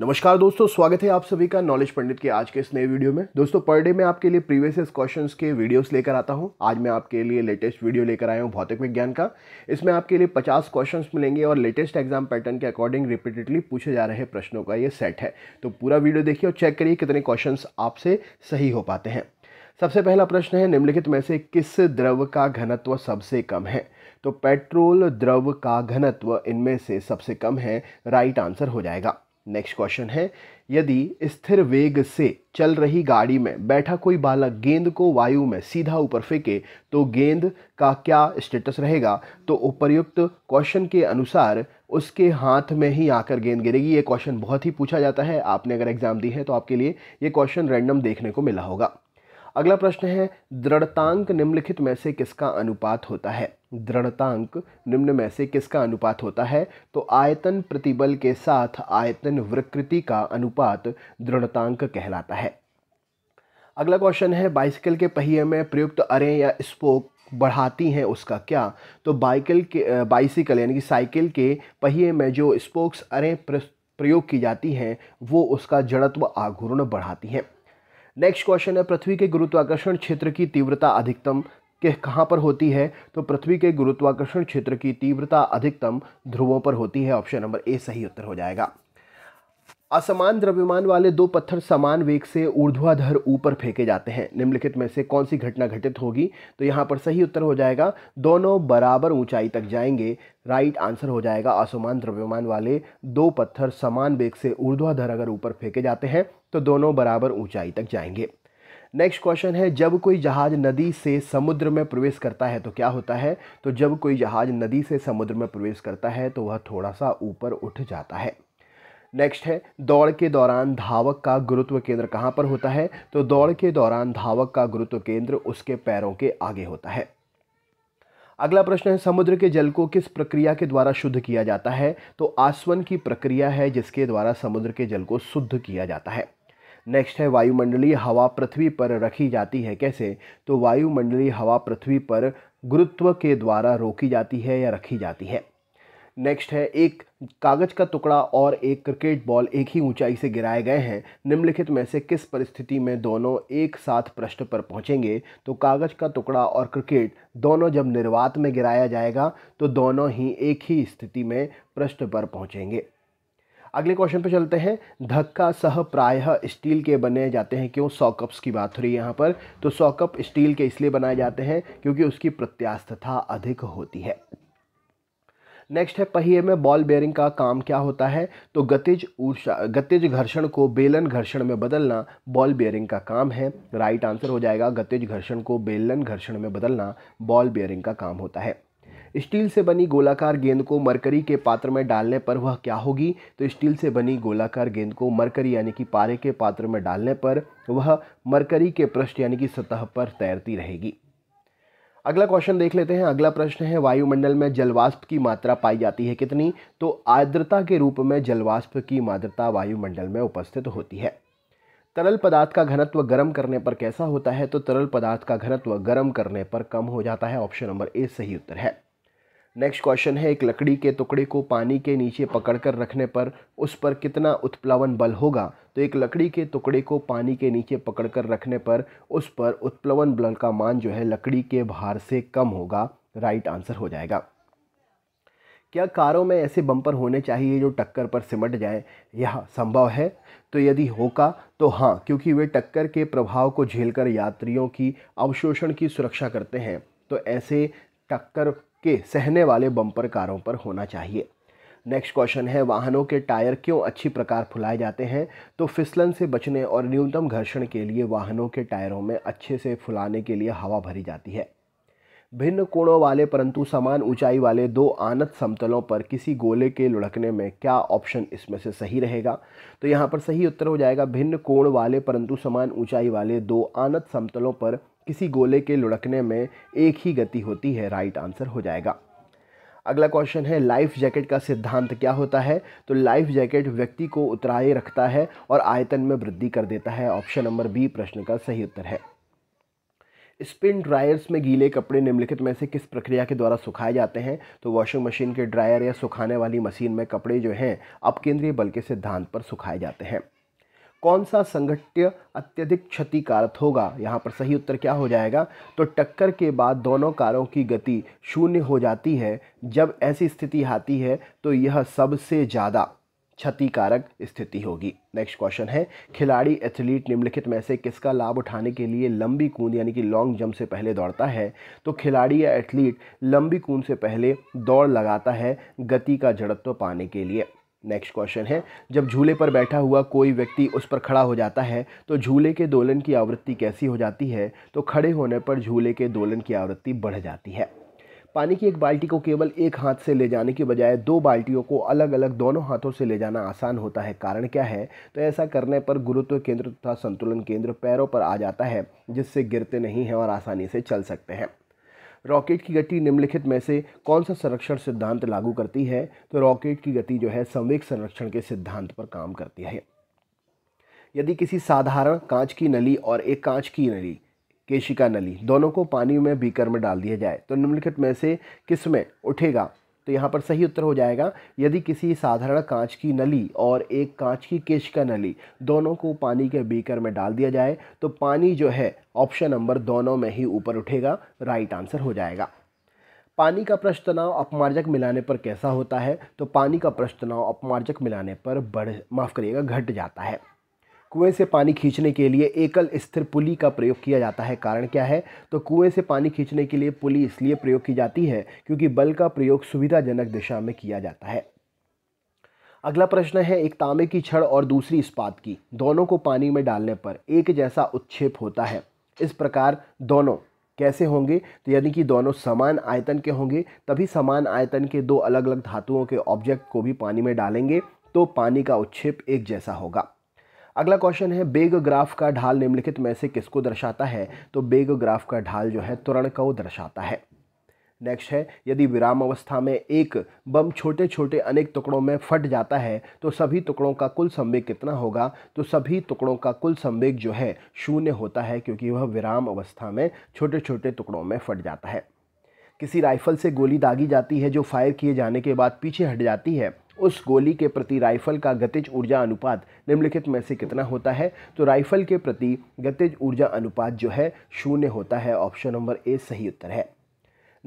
नमस्कार दोस्तों स्वागत है आप सभी का नॉलेज पंडित के आज के इस नए वीडियो में दोस्तों पर डे में आपके लिए प्रीवियस क्वेश्चन के वीडियोस लेकर आता हूं आज मैं आपके लिए लेटेस्ट वीडियो लेकर आया हूं भौतिक विज्ञान का इसमें आपके लिए 50 क्वेश्चंस मिलेंगे और लेटेस्ट एग्जाम पैटर्न के अकॉर्डिंग रिपीटेडली पूछे जा रहे प्रश्नों का ये सेट है तो पूरा वीडियो देखिए और चेक करिए कितने क्वेश्चन आपसे सही हो पाते हैं सबसे पहला प्रश्न है निम्नलिखित में से किस द्रव का घनत्व सबसे कम है तो पेट्रोल द्रव का घनत्व इनमें से सबसे कम है राइट आंसर हो जाएगा नेक्स्ट क्वेश्चन है यदि स्थिर वेग से चल रही गाड़ी में बैठा कोई बालक गेंद को वायु में सीधा ऊपर फेंके तो गेंद का क्या स्टेटस रहेगा तो उपर्युक्त क्वेश्चन के अनुसार उसके हाथ में ही आकर गेंद गिरेगी ये क्वेश्चन बहुत ही पूछा जाता है आपने अगर एग्जाम दी है तो आपके लिए ये क्वेश्चन रैंडम देखने को मिला होगा अगला प्रश्न है दृढ़तांक निम्नलिखित में से किसका अनुपात होता है दृढ़तांक निम्न में से किसका अनुपात होता है तो आयतन प्रतिबल के साथ आयतन विकृति का अनुपात दृढ़तांक कहलाता है अगला क्वेश्चन है बाइसिकल के पहिए में प्रयुक्त अरे या स्पोक बढ़ाती हैं उसका क्या तो बाइकल के बाइसिकल यानी कि साइकिल के पहिए में जो स्पोक्स अरे प्रयोग की जाती हैं वो उसका जड़त्व आघूर्ण बढ़ाती हैं नेक्स्ट क्वेश्चन है पृथ्वी के गुरुत्वाकर्षण क्षेत्र की तीव्रता अधिकतम के कहाँ पर होती है तो पृथ्वी के गुरुत्वाकर्षण क्षेत्र की तीव्रता अधिकतम ध्रुवों पर होती है ऑप्शन नंबर ए सही उत्तर हो जाएगा असमान द्रव्यमान वाले दो पत्थर समान वेग से ऊर्ध्वाधर ऊपर फेंके जाते हैं निम्नलिखित में से कौन सी घटना घटित होगी तो यहाँ पर सही उत्तर हो जाएगा दोनों बराबर ऊंचाई तक जाएंगे राइट आंसर हो जाएगा असमान द्रव्यमान वाले दो पत्थर समान वेग से ऊर्ध्वाधर अगर ऊपर फेंके जाते हैं तो दोनों बराबर ऊंचाई तक जाएंगे नेक्स्ट क्वेश्चन है जब कोई जहाज नदी से समुद्र में प्रवेश करता है तो क्या होता है तो जब कोई जहाज नदी से समुद्र में प्रवेश करता है तो वह थोड़ा सा ऊपर उठ जाता है नेक्स्ट है दौड़ के दौरान धावक का गुरुत्व केंद्र कहाँ पर होता है तो दौड़ के दौरान धावक का गुरुत्व केंद्र उसके पैरों के आगे होता है अगला प्रश्न है समुद्र के जल को किस प्रक्रिया के द्वारा शुद्ध किया जाता है तो आसवन की प्रक्रिया है जिसके द्वारा समुद्र के जल को शुद्ध किया जाता है नेक्स्ट है वायुमंडलीय हवा पृथ्वी पर रखी जाती है कैसे तो वायुमंडलीय हवा पृथ्वी पर गुरुत्व के द्वारा रोकी जाती है या रखी जाती है नेक्स्ट है एक कागज़ का टुकड़ा और एक क्रिकेट बॉल एक ही ऊंचाई से गिराए गए हैं निम्नलिखित में से किस परिस्थिति में दोनों एक साथ पृष्ठ पर पहुंचेंगे तो कागज़ का टुकड़ा और क्रिकेट दोनों जब निर्वात में गिराया जाएगा तो दोनों ही एक ही स्थिति में पृष्ठ पर पहुंचेंगे अगले क्वेश्चन पे चलते हैं धक्का सह प्रायः स्टील के बने जाते हैं क्यों सौ कप्स की बात हो रही है यहाँ पर तो सौ कप स्टील के इसलिए बनाए जाते हैं क्योंकि उसकी प्रत्यास्थता अधिक होती है नेक्स्ट है पहिए में बॉल बेयरिंग का काम क्या होता है तो गतिज ऊर्जा गतिज घर्षण को बेलन घर्षण में बदलना बॉल बेयरिंग का काम है राइट आंसर हो जाएगा गतिज घर्षण को बेलन घर्षण में बदलना बॉल बेयरिंग का काम होता है स्टील से बनी गोलाकार गेंद को मरकरी के पात्र में डालने पर वह क्या होगी तो स्टील से बनी गोलाकार गेंद को मरकरी यानी कि पारे के पात्र में डालने पर वह मरकरी के पृष्ठ यानी कि सतह पर तैरती रहेगी अगला क्वेश्चन देख लेते हैं अगला प्रश्न है वायुमंडल में जलवाष्प की मात्रा पाई जाती है कितनी तो आर्द्रता के रूप में जलवाष्प की मात्रता वायुमंडल में उपस्थित होती है तरल पदार्थ का घनत्व गर्म करने पर कैसा होता है तो तरल पदार्थ का घनत्व गर्म करने पर कम हो जाता है ऑप्शन नंबर ए सही उत्तर है नेक्स्ट क्वेश्चन है एक लकड़ी के टुकड़े को पानी के नीचे पकड़कर रखने पर उस पर कितना उत्प्लवन बल होगा तो एक लकड़ी के टुकड़े को पानी के नीचे पकड़कर रखने पर उस पर उत्प्लवन बल का मान जो है लकड़ी के भार से कम होगा राइट आंसर हो जाएगा क्या कारों में ऐसे बम्पर होने चाहिए जो टक्कर पर सिमट जाए यह संभव है तो यदि होगा तो हाँ क्योंकि वे टक्कर के प्रभाव को झेलकर यात्रियों की अवशोषण की सुरक्षा करते हैं तो ऐसे टक्कर के सहने वाले बम्पर कारों पर होना चाहिए नेक्स्ट क्वेश्चन है वाहनों के टायर क्यों अच्छी प्रकार फुलाए जाते हैं तो फिसलन से बचने और न्यूनतम घर्षण के लिए वाहनों के टायरों में अच्छे से फुलाने के लिए हवा भरी जाती है भिन्न कोणों वाले परंतु समान ऊंचाई वाले दो आनत समतलों पर किसी गोले के लुढ़कने में क्या ऑप्शन इसमें से सही रहेगा तो यहाँ पर सही उत्तर हो जाएगा भिन्न कोण वाले परंतु समान ऊंचाई वाले दो आनत समतलों पर किसी गोले के लुढ़कने में एक ही गति होती है राइट आंसर हो जाएगा अगला क्वेश्चन है लाइफ जैकेट का सिद्धांत क्या होता है तो लाइफ जैकेट व्यक्ति को उतराए रखता है और आयतन में वृद्धि कर देता है ऑप्शन नंबर बी प्रश्न का सही उत्तर है स्पिन ड्रायर्स में गीले कपड़े निम्नलिखित में से किस प्रक्रिया के द्वारा सुखाए जाते हैं तो वॉशिंग मशीन के ड्रायर या सुखाने वाली मशीन में कपड़े जो हैं अपकेंद्रीय बल के सिद्धांत पर सुखाए जाते हैं कौन सा संगठ्य अत्यधिक क्षतिकारक होगा यहाँ पर सही उत्तर क्या हो जाएगा तो टक्कर के बाद दोनों कारों की गति शून्य हो जाती है जब ऐसी स्थिति आती है तो यह सबसे ज़्यादा क्षतिकारक स्थिति होगी नेक्स्ट क्वेश्चन है खिलाड़ी एथलीट निम्नलिखित में से किसका लाभ उठाने के लिए लंबी कूद यानी कि लॉन्ग जंप से पहले दौड़ता है तो खिलाड़ी या एथलीट लंबी कूद से पहले दौड़ लगाता है गति का जड़त्व पाने के लिए नेक्स्ट क्वेश्चन है जब झूले पर बैठा हुआ कोई व्यक्ति उस पर खड़ा हो जाता है तो झूले के दोलन की आवृत्ति कैसी हो जाती है तो खड़े होने पर झूले के दोलन की आवृत्ति बढ़ जाती है पानी की एक बाल्टी को केवल एक हाथ से ले जाने के बजाय दो बाल्टियों को अलग अलग दोनों हाथों से ले जाना आसान होता है कारण क्या है तो ऐसा करने पर गुरुत्व केंद्र तथा संतुलन केंद्र पैरों पर आ जाता है जिससे गिरते नहीं हैं और आसानी से चल सकते हैं रॉकेट की गति निम्नलिखित में से कौन सा संरक्षण सिद्धांत लागू करती है तो रॉकेट की गति जो है संवेग संरक्षण के सिद्धांत पर काम करती है यदि किसी साधारण कांच की नली और एक कांच की नली केशिका नली दोनों को पानी में बीकर में डाल दिया जाए तो निम्नलिखित में से किस में उठेगा तो यहाँ पर सही उत्तर हो जाएगा यदि किसी साधारण कांच की नली और एक कांच की केशिका नली दोनों को पानी के बीकर में डाल दिया जाए तो पानी जो है ऑप्शन नंबर दोनों में ही ऊपर उठेगा राइट आंसर हो जाएगा पानी का पृष्ठ तनाव अपमार्जक मिलाने पर कैसा होता है तो पानी का पृष्ठ तनाव अपमार्जक मिलाने पर बढ़ माफ़ करिएगा घट जाता है कुएं से पानी खींचने के लिए एकल स्थिर पुली का प्रयोग किया जाता है कारण क्या है तो कुएं से पानी खींचने के लिए पुली इसलिए प्रयोग की जाती है क्योंकि बल का प्रयोग सुविधाजनक दिशा में किया जाता है अगला प्रश्न है एक तांबे की छड़ और दूसरी इस्पात की दोनों को पानी में डालने पर एक जैसा उत्क्षेप होता है इस प्रकार दोनों कैसे होंगे तो यानी कि दोनों समान आयतन के होंगे तभी समान आयतन के दो अलग अलग धातुओं के ऑब्जेक्ट को भी पानी में डालेंगे तो पानी का उत्क्षेप एक जैसा होगा अगला क्वेश्चन है बेग ग्राफ का ढाल निम्नलिखित में से किसको दर्शाता है तो बेग ग्राफ का ढाल जो है तुरण को दर्शाता है नेक्स्ट है यदि विराम अवस्था में एक बम छोटे छोटे अनेक टुकड़ों में फट जाता है तो सभी टुकड़ों का कुल संवेग कितना होगा तो सभी टुकड़ों का कुल संवेग जो है शून्य होता है क्योंकि वह विराम अवस्था में छोटे छोटे टुकड़ों में फट जाता है किसी राइफल से गोली दागी जाती है जो फायर किए जाने के बाद पीछे हट जाती है उस गोली के प्रति राइफल का गतिज ऊर्जा अनुपात निम्नलिखित में से कितना होता है तो राइफल के प्रति गतिज ऊर्जा अनुपात जो है शून्य होता है ऑप्शन नंबर ए सही उत्तर है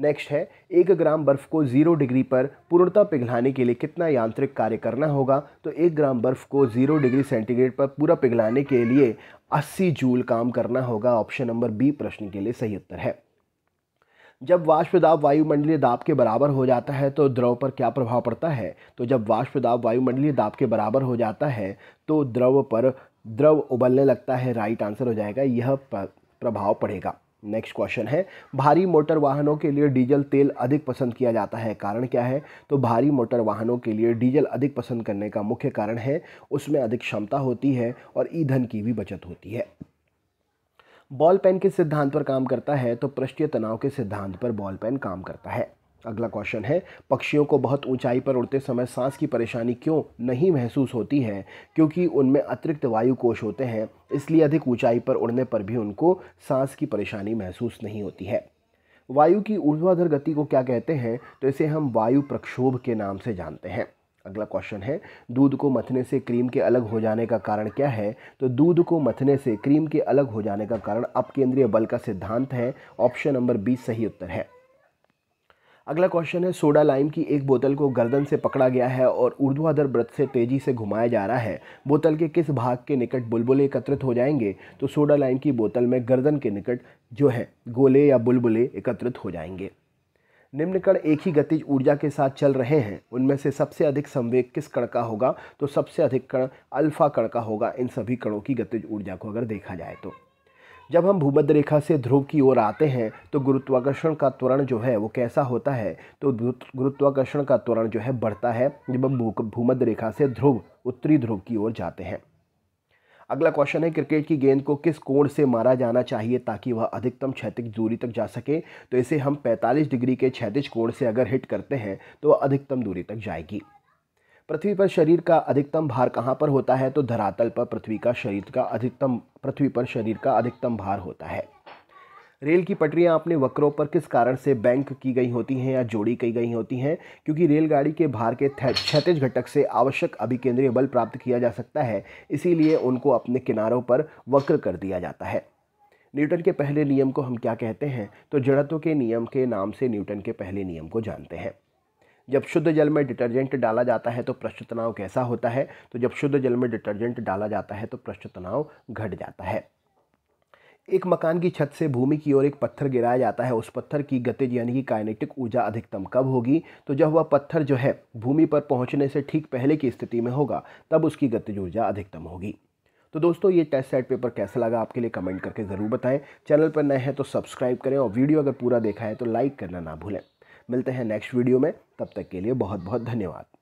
नेक्स्ट है एक ग्राम बर्फ़ को ज़ीरो डिग्री पर पूर्णता पिघलाने के लिए कितना यांत्रिक कार्य करना होगा तो एक ग्राम बर्फ़ को ज़ीरो डिग्री सेंटीग्रेड पर पूरा पिघलाने के लिए 80 जूल काम करना होगा ऑप्शन नंबर बी प्रश्न के लिए सही उत्तर है जब वाष्प दाब वायुमंडलीय दाब के बराबर हो जाता है तो द्रव पर क्या प्रभाव पड़ता है तो जब वाष्प दाब वायुमंडलीय दाब के बराबर हो जाता है तो द्रव पर द्रव उबलने लगता है राइट आंसर हो जाएगा यह प्रभाव पड़ेगा नेक्स्ट क्वेश्चन है भारी मोटर वाहनों के लिए डीजल तेल अधिक पसंद किया जाता है कारण क्या है तो भारी मोटर वाहनों के लिए डीजल अधिक पसंद करने का मुख्य कारण है उसमें अधिक क्षमता होती है और ईंधन की भी बचत होती है बॉल पेन के सिद्धांत पर काम करता है तो पृष्ठीय तनाव के सिद्धांत पर बॉल पेन काम करता है अगला क्वेश्चन है पक्षियों को बहुत ऊंचाई पर उड़ते समय सांस की परेशानी क्यों नहीं महसूस होती है क्योंकि उनमें अतिरिक्त वायु कोश होते हैं इसलिए अधिक ऊंचाई पर उड़ने पर भी उनको सांस की परेशानी महसूस नहीं होती है वायु की ऊर्ध्वाधर गति को क्या कहते हैं तो इसे हम वायु प्रक्षोभ के नाम से जानते हैं अगला क्वेश्चन है दूध को मथने से क्रीम के अलग हो जाने का कारण क्या है तो दूध को मथने से क्रीम के अलग हो जाने का कारण अपकेंद्रीय बल का सिद्धांत है ऑप्शन नंबर बी सही उत्तर है अगला क्वेश्चन है सोडा लाइम की एक बोतल को गर्दन से पकड़ा गया है और ऊर्ध्वाधर व्रत से तेजी से घुमाया जा रहा है बोतल के किस भाग के निकट बुलबुले एकत्रित हो जाएंगे तो सोडा लाइम की बोतल में गर्दन के निकट जो है गोले या बुलबुले एकत्रित हो जाएंगे निम्न कण एक ही गतिज ऊर्जा के साथ चल रहे हैं उनमें से सबसे अधिक संवेग किस कण का होगा तो सबसे अधिक कण अल्फा कण का होगा इन सभी कणों की गतिज ऊर्जा को अगर देखा जाए तो जब हम भूमध्य रेखा से ध्रुव की ओर आते हैं तो गुरुत्वाकर्षण का त्वरण जो है वो कैसा होता है तो गुरुत्वाकर्षण का त्वरण जो है बढ़ता है जब हम भूमध्य रेखा से ध्रुव उत्तरी ध्रुव की ओर जाते हैं अगला क्वेश्चन है क्रिकेट की गेंद को किस कोण से मारा जाना चाहिए ताकि वह अधिकतम क्षैतिज दूरी तक जा सके तो इसे हम 45 डिग्री के क्षैतिज कोण से अगर हिट करते हैं तो वह अधिकतम दूरी तक जाएगी पृथ्वी पर शरीर का अधिकतम भार कहाँ पर होता है तो धरातल पर पृथ्वी का शरीर का अधिकतम पृथ्वी पर शरीर का अधिकतम भार होता है रेल की पटरियां अपने वक्रों पर किस कारण से बैंक की गई होती हैं या जोड़ी की गई होती हैं क्योंकि रेलगाड़ी के भार के क्षतिज घटक से आवश्यक अभिकेंद्रीय बल प्राप्त किया जा सकता है इसीलिए उनको अपने किनारों पर वक्र कर दिया जाता है न्यूटन के पहले नियम को हम क्या कहते हैं तो जड़त्व के नियम के नाम से न्यूटन के पहले नियम को जानते हैं जब शुद्ध जल में डिटर्जेंट डाला जाता है तो पृष्ठ तनाव कैसा होता है तो जब शुद्ध जल में डिटर्जेंट डाला जाता है तो पृष्ठ तनाव घट जाता है एक मकान की छत से भूमि की ओर एक पत्थर गिराया जाता है उस पत्थर की गतिज यानी कि काइनेटिक ऊर्जा अधिकतम कब होगी तो जब वह पत्थर जो है भूमि पर पहुंचने से ठीक पहले की स्थिति में होगा तब उसकी गतिज ऊर्जा अधिकतम होगी तो दोस्तों ये टेस्ट सेट पेपर कैसा लगा आपके लिए कमेंट करके ज़रूर बताएं चैनल पर नए हैं तो सब्सक्राइब करें और वीडियो अगर पूरा देखा है तो लाइक करना ना भूलें मिलते हैं नेक्स्ट वीडियो में तब तक के लिए बहुत बहुत धन्यवाद